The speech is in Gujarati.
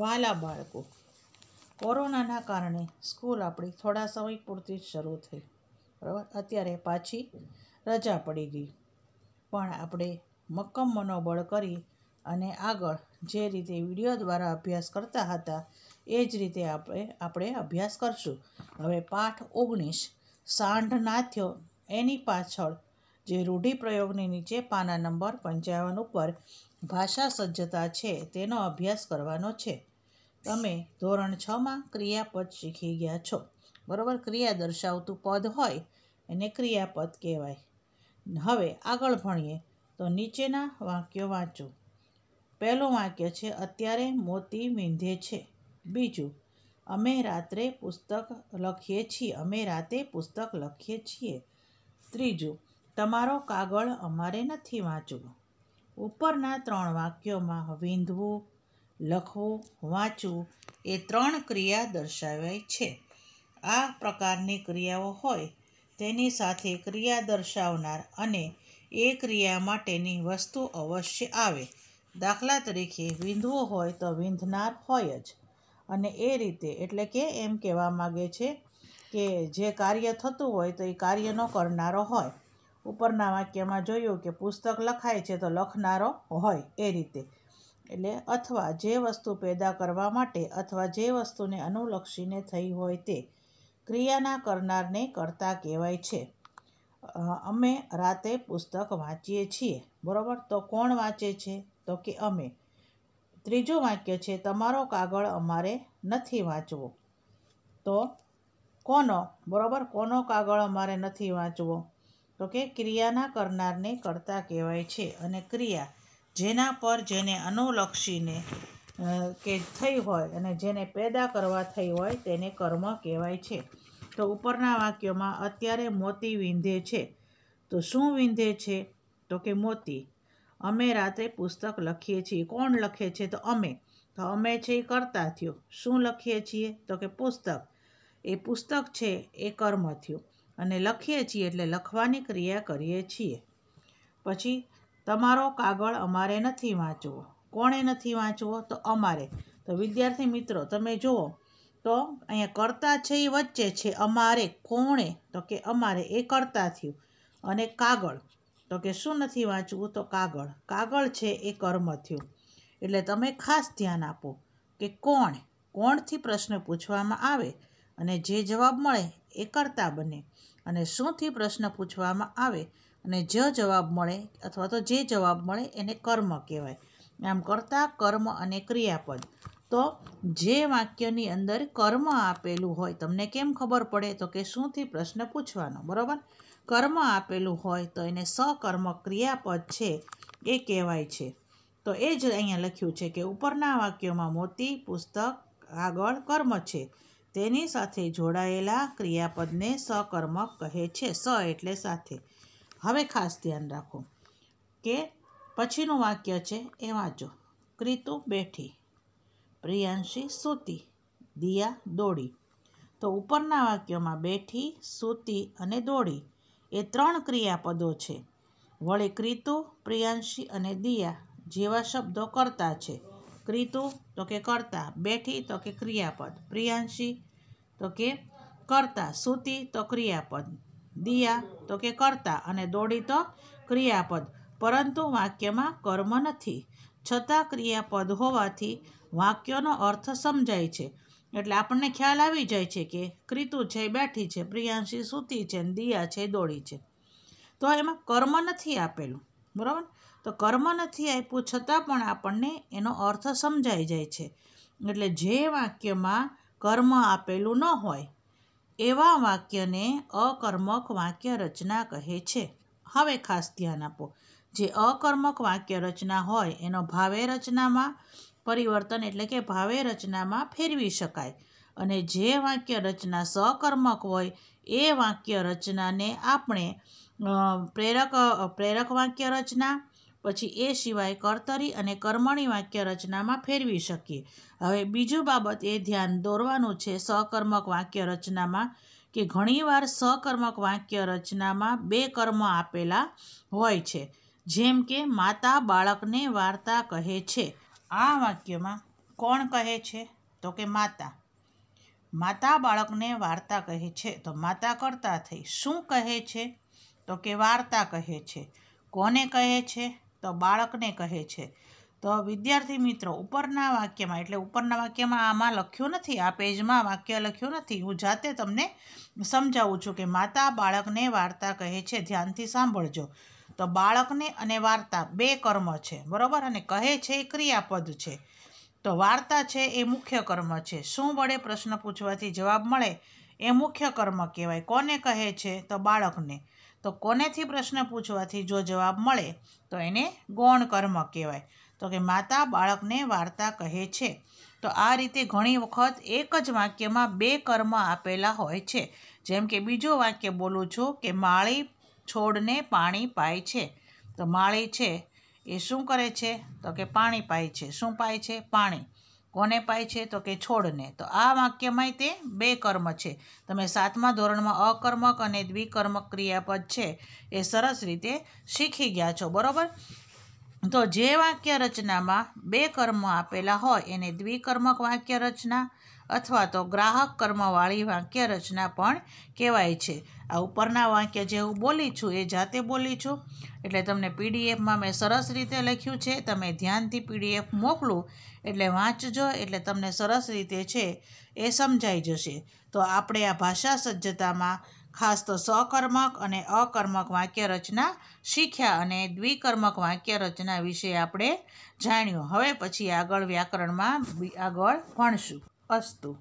વાલા બાળકો કોરોનાના કારણે સ્કૂલ આપણી થોડા સમય પૂરતી જ શરૂ થઈ બરાબર અત્યારે પાછી રજા પડી ગઈ પણ આપણે મક્કમ મનોબળ કરી અને આગળ જે રીતે વિડીયો દ્વારા અભ્યાસ કરતા હતા એ જ રીતે આપણે આપણે અભ્યાસ કરશું હવે પાઠ ઓગણીસ સાંઢ નાથ્યો એની પાછળ જે રૂઢિપ્રયોગની નીચે પાના નંબર પંચાવન ઉપર ભાષા સજ્જતા છે તેનો અભ્યાસ કરવાનો છે તમે ધોરણ છમાં ક્રિયાપદ શીખી ગયા છો બરાબર ક્રિયા દર્શાવતું પદ હોય એને ક્રિયાપદ કહેવાય હવે આગળ ભણીએ તો નીચેના વાક્યો વાંચો પહેલું વાક્ય છે અત્યારે મોતી વીંધે છે બીજું અમે રાત્રે પુસ્તક લખીએ છીએ અમે રાતે પુસ્તક લખીએ છીએ ત્રીજું તમારો કાગળ અમારે નથી વાંચવો ઉપરના ત્રણ વાક્યોમાં વીંધવું લખવું વાંચવું એ ત્રણ ક્રિયા દર્શાવાય છે આ પ્રકારની ક્રિયાઓ હોય તેની સાથે ક્રિયા દર્શાવનાર અને એ ક્રિયા માટેની વસ્તુ અવશ્ય આવે દાખલા તરીકે વિંધવું હોય તો વિંધનાર હોય જ અને એ રીતે એટલે કે એમ કહેવા માગે છે કે જે કાર્ય થતું હોય તો એ કાર્યનો કરનારો હોય ઉપરના વાક્યમાં જોયું કે પુસ્તક લખાય છે તો લખનારો હોય એ રીતે એટલે અથવા જે વસ્તુ પેદા કરવા માટે અથવા જે વસ્તુને અનુલક્ષીને થઈ હોય તે ક્રિયાના કરનારને કરતા કહેવાય છે અમે રાતે પુસ્તક વાંચીએ છીએ બરાબર તો કોણ વાંચે છે તો કે અમે ત્રીજું વાક્ય છે તમારો કાગળ અમારે નથી વાંચવો તો કોનો બરાબર કોનો કાગળ અમારે નથી વાંચવો તો કે ક્રિયાના કરનારને કરતા કહેવાય છે અને ક્રિયા જેના પર જેને અનુલક્ષીને કે થઈ હોય અને જેને પેદા કરવા થઈ હોય તેને કર્મ કહેવાય છે તો ઉપરના વાક્યોમાં અત્યારે મોતી વિંધે છે તો શું વિંધે છે તો કે મોતી અમે રાત્રે પુસ્તક લખીએ છીએ કોણ લખે છે તો અમે તો અમે છે એ કરતા થયો શું લખીએ છીએ તો કે પુસ્તક એ પુસ્તક છે એ કર્મ થયું અને લખીએ છીએ એટલે લખવાની ક્રિયા કરીએ છીએ પછી તમારો કાગળ અમારે નથી વાંચવો કોણે નથી વાંચવો તો અમારે તો વિદ્યાર્થી મિત્રો તમે જુઓ તો અહીંયા કરતા છે એ વચ્ચે છે અમારે કોણે તો કે અમારે એ કરતા થયું અને કાગળ તો કે શું નથી વાંચવું તો કાગળ કાગળ છે એ કર્મ થયું એટલે તમે ખાસ ધ્યાન આપો કે કોણ કોણથી પ્રશ્ન પૂછવામાં આવે અને જે જવાબ મળે એ કરતા બને અને શુંથી પ્રશ્ન પૂછવામાં આવે અને જ જવાબ મળે અથવા તો જે જવાબ મળે એને કર્મ કહેવાય આમ કર્તા કર્મ અને ક્રિયાપદ તો જે વાક્યની અંદર કર્મ આપેલું હોય તમને કેમ ખબર પડે તો કે શુંથી પ્રશ્ન પૂછવાનો બરાબર કર્મ આપેલું હોય તો એને સકર્મ ક્રિયાપદ છે એ કહેવાય છે તો એ જ અહીંયા લખ્યું છે કે ઉપરના વાક્યોમાં મોતી પુસ્તક આગળ કર્મ છે તેની સાથે જોડાયેલા ક્રિયાપદને સકર્મક કહે છે સ એટલે સાથે હવે ખાસ ધ્યાન રાખો કે પછીનું વાક્ય છે એ વાંચો ક્રિતુ બેઠી પ્રિયાંશી સૂતી દિયા દોડી તો ઉપરના વાક્યમાં બેઠી સૂતી અને દોડી એ ત્રણ ક્રિયાપદો છે વળી ક્રિતુ પ્રિયાંશી અને દિયા જેવા શબ્દો કરતા છે ક્રિતુ તો કે કરતા બેઠી તો કે ક્રિયાપદ પ્રિયાંશી તો કે કરતા સૂતી તો ક્રિયાપદ દિયા તો કે કર્તા અને દોડી તો ક્રિયાપદ પરંતુ વાક્યમાં કર્મ નથી છતાં ક્રિયાપદ હોવાથી વાક્યોનો અર્થ સમજાય છે એટલે આપણને ખ્યાલ આવી જાય છે કે ક્રિતુ છે બેઠી છે પ્રિયાંશી સૂતી છે ને દિયા છે દોડી છે તો એમાં કર્મ નથી આપેલું બરાબર તો કર્મ નથી આપ્યું છતાં પણ આપણને એનો અર્થ સમજાઈ જાય છે એટલે જે વાક્યમાં કર્મ આપેલું ન હોય એવા વાક્યને અકર્મક વાક્ય રચના કહે છે હવે ખાસ ધ્યાન આપો જે અકર્મક વાક્ય રચના હોય એનો ભાવે રચનામાં પરિવર્તન એટલે કે ભાવે રચનામાં ફેરવી શકાય અને જે વાક્ય રચના સકર્મક હોય એ વાક્ય રચનાને આપણે પ્રેરક પ્રેરક વાક્ય રચના પછી એ સિવાય કર્તરી અને કર્મણી વાક્ય રચનામાં ફેરવી શકીએ હવે બીજું બાબત એ ધ્યાન દોરવાનું છે સહકર્મક વાક્ય રચનામાં કે ઘણીવાર સહકર્મક વાક્ય રચનામાં બે કર્મ આપેલા હોય છે જેમ કે માતા બાળકને વાર્તા કહે છે આ વાક્યમાં કોણ કહે છે તો કે માતા માતા બાળકને વાર્તા કહે છે તો માતા કરતા થઈ શું કહે છે તો કે વાર્તા કહે છે કોને કહે છે તો બાળકને કહે છે તો વિદ્યાર્થી મિત્રો ઉપરના વાક્યમાં એટલે ઉપરના વાક્યમાં આમાં લખ્યું નથી આ પેજમાં વાક્ય લખ્યું નથી હું જાતે તમને સમજાવું છું કે માતા બાળકને વાર્તા કહે છે ધ્યાનથી સાંભળજો તો બાળકને અને વાર્તા બે કર્મ છે બરાબર અને કહે છે એ ક્રિયાપદ છે તો વાર્તા છે એ મુખ્ય કર્મ છે શું વડે પ્રશ્ન પૂછવાથી જવાબ મળે એ મુખ્ય કર્મ કહેવાય કોને કહે છે તો બાળકને તો કોનેથી પ્રશ્ન પૂછવાથી જો જવાબ મળે તો એને ગૌણ કર્મ કહેવાય તો કે માતા બાળકને વાર્તા કહે છે તો આ રીતે ઘણી વખત એક જ વાક્યમાં બે કર્મ આપેલા હોય છે જેમ કે બીજો વાક્ય બોલું છું કે માળી છોડને પાણી પાય છે તો માળી છે એ શું કરે છે તો કે પાણી પાય છે શું પાય છે પાણી કોને પાય છે તો કે છોડને તો આ વાક્યમાંય તે બે કર્મ છે તમે સાતમા ધોરણમાં અકર્મક અને દ્વિકર્મક ક્રિયાપદ છે એ સરસ રીતે શીખી ગયા છો બરાબર તો જે વાક્ય રચનામાં બે કર્મ આપેલા હોય એને દ્વિકર્મક વાક્ય રચના અથવા તો ગ્રાહક કર્મવાળી વાક્ય રચના પણ કહેવાય છે આ ઉપરના વાક્ય જે હું બોલી છું એ જાતે બોલી છું એટલે તમને પીડીએફમાં મેં સરસ રીતે લખ્યું છે તમે ધ્યાનથી પીડીએફ મોકલું એટલે વાંચજો એટલે તમને સરસ રીતે છે એ સમજાઈ જશે તો આપણે આ ભાષા સજ્જતામાં ખાસ તો સકર્મક અને અકર્મક વાક્ય રચના શીખ્યા અને દ્વિકર્મક વાક્ય રચના વિશે આપણે જાણ્યું હવે પછી આગળ વ્યાકરણમાં આગળ ભણશું અસ્તુ